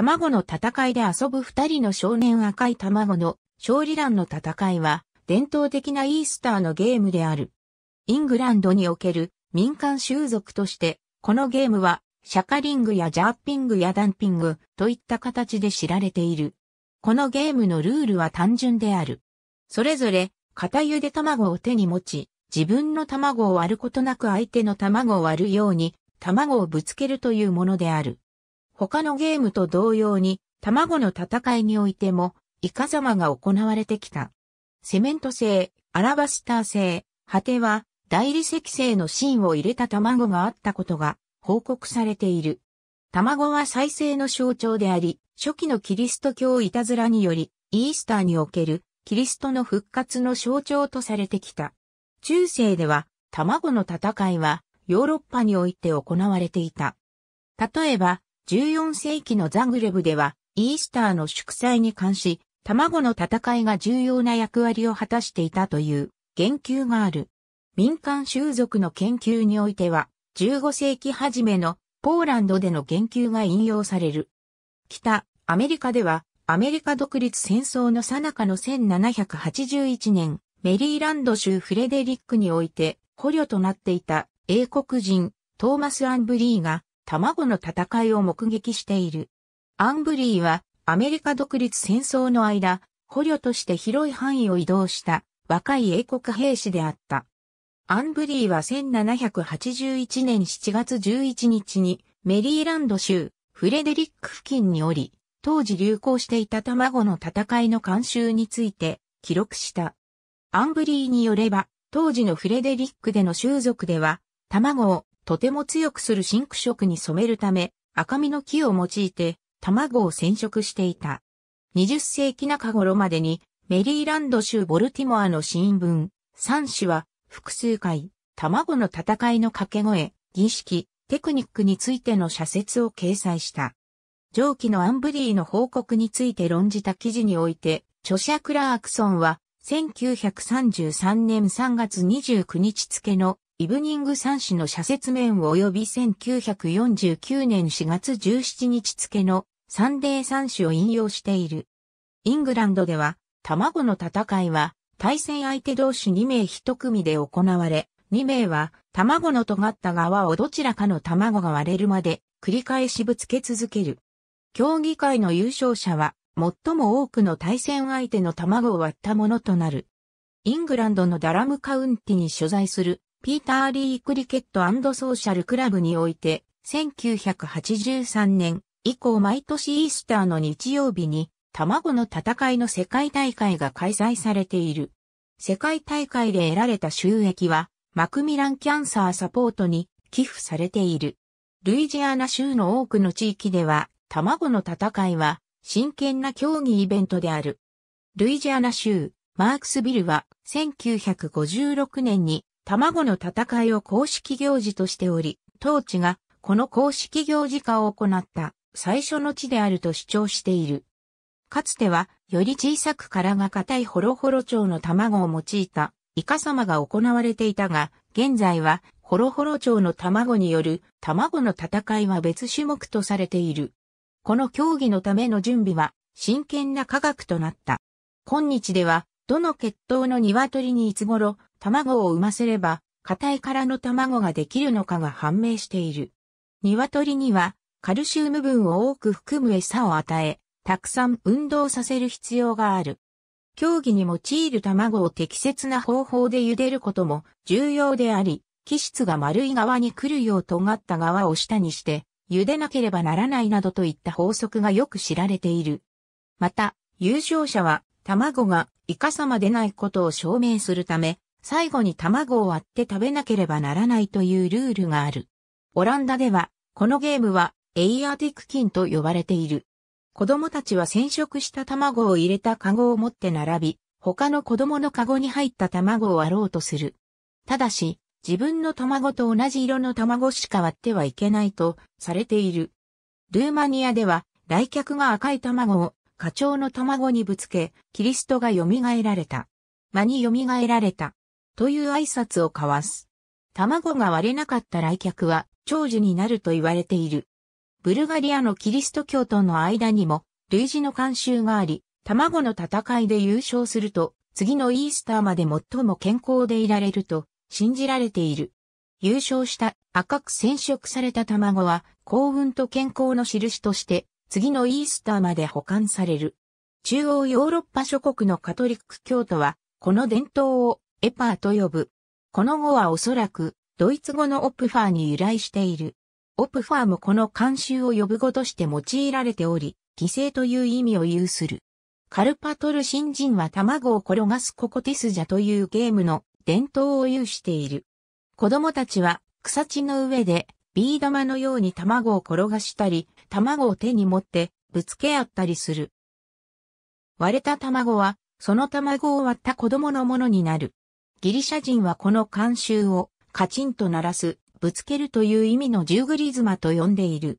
卵の戦いで遊ぶ二人の少年赤い卵の勝利欄の戦いは伝統的なイースターのゲームである。イングランドにおける民間習俗として、このゲームはシャカリングやジャーピングやダンピングといった形で知られている。このゲームのルールは単純である。それぞれ、片ゆで卵を手に持ち、自分の卵を割ることなく相手の卵を割るように、卵をぶつけるというものである。他のゲームと同様に、卵の戦いにおいても、イカ様が行われてきた。セメント製、アラバスター製、果ては、大理石製の芯を入れた卵があったことが報告されている。卵は再生の象徴であり、初期のキリスト教いたずらにより、イースターにおけるキリストの復活の象徴とされてきた。中世では、卵の戦いはヨーロッパにおいて行われていた。例えば、14世紀のザグレブでは、イースターの祝祭に関し、卵の戦いが重要な役割を果たしていたという言及がある。民間習俗の研究においては、15世紀初めのポーランドでの言及が引用される。北、アメリカでは、アメリカ独立戦争の最中の1781年、メリーランド州フレデリックにおいて捕虜となっていた英国人トーマス・アンブリーが卵の戦いを目撃している。アンブリーはアメリカ独立戦争の間、捕虜として広い範囲を移動した若い英国兵士であった。アンブリーは1781年7月11日にメリーランド州フレデリック付近におり、当時流行していた卵の戦いの慣習について記録した。アンブリーによれば、当時のフレデリックでの習族では、卵をとても強くするンク色に染めるため、赤身の木を用いて、卵を染色していた。20世紀中頃までに、メリーランド州ボルティモアの新聞、3紙は、複数回、卵の戦いの掛け声、儀式、テクニックについての社説を掲載した。上記のアンブリーの報告について論じた記事において、著者クラークソンは、1933年3月29日付のイブニング三種の社説面及び1949年4月17日付のサンデー三種を引用している。イングランドでは、卵の戦いは、対戦相手同士2名1組で行われ、2名は、卵の尖った側をどちらかの卵が割れるまで、繰り返しぶつけ続ける。競技会の優勝者は、最も多くの対戦相手の卵を割ったものとなる。イングランドのダラムカウンティに所在するピーター・リー・クリケットソーシャル・クラブにおいて、1983年以降毎年イースターの日曜日に、卵の戦いの世界大会が開催されている。世界大会で得られた収益は、マクミランキャンサーサポートに寄付されている。ルイジアナ州の多くの地域では、卵の戦いは真剣な競技イベントである。ルイジアナ州、マークスビルは1956年に卵の戦いを公式行事としており、当地がこの公式行事化を行った最初の地であると主張している。かつては、より小さく殻が硬いホロホロ蝶の卵を用いたイカ様が行われていたが、現在はホロホロ蝶の卵による卵の戦いは別種目とされている。この競技のための準備は真剣な科学となった。今日では、どの血統の鶏にいつ頃卵を産ませれば、硬い殻の卵ができるのかが判明している。鶏には、カルシウム分を多く含む餌を与え、たくさん運動させる必要がある。競技に用いる卵を適切な方法で茹でることも重要であり、気質が丸い側に来るよう尖った側を下にして、茹でなければならないなどといった法則がよく知られている。また、優勝者は卵がイカサマでないことを証明するため、最後に卵を割って食べなければならないというルールがある。オランダでは、このゲームは、エイアティクキンと呼ばれている。子供たちは染色した卵を入れたカゴを持って並び、他の子供のカゴに入った卵を割ろうとする。ただし、自分の卵と同じ色の卵しか割ってはいけないとされている。ルーマニアでは、来客が赤い卵を課長の卵にぶつけ、キリストが蘇られた。間に蘇られた。という挨拶を交わす。卵が割れなかった来客は長寿になると言われている。ブルガリアのキリスト教徒の間にも類似の慣習があり、卵の戦いで優勝すると、次のイースターまで最も健康でいられると信じられている。優勝した赤く染色された卵は幸運と健康の印として次のイースターまで保管される。中央ヨーロッパ諸国のカトリック教徒はこの伝統をエパーと呼ぶ。この語はおそらく、ドイツ語のオプファーに由来している。オプファーもこの慣習を呼ぶ語として用いられており、犠牲という意味を有する。カルパトル新人は卵を転がすココティスジャというゲームの伝統を有している。子供たちは草地の上でビー玉のように卵を転がしたり、卵を手に持ってぶつけ合ったりする。割れた卵は、その卵を割った子供のものになる。ギリシャ人はこの慣習をカチンと鳴らす、ぶつけるという意味のジューグリズマと呼んでいる。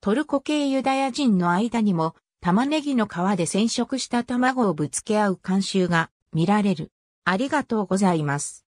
トルコ系ユダヤ人の間にも玉ねぎの皮で染色した卵をぶつけ合う慣習が見られる。ありがとうございます。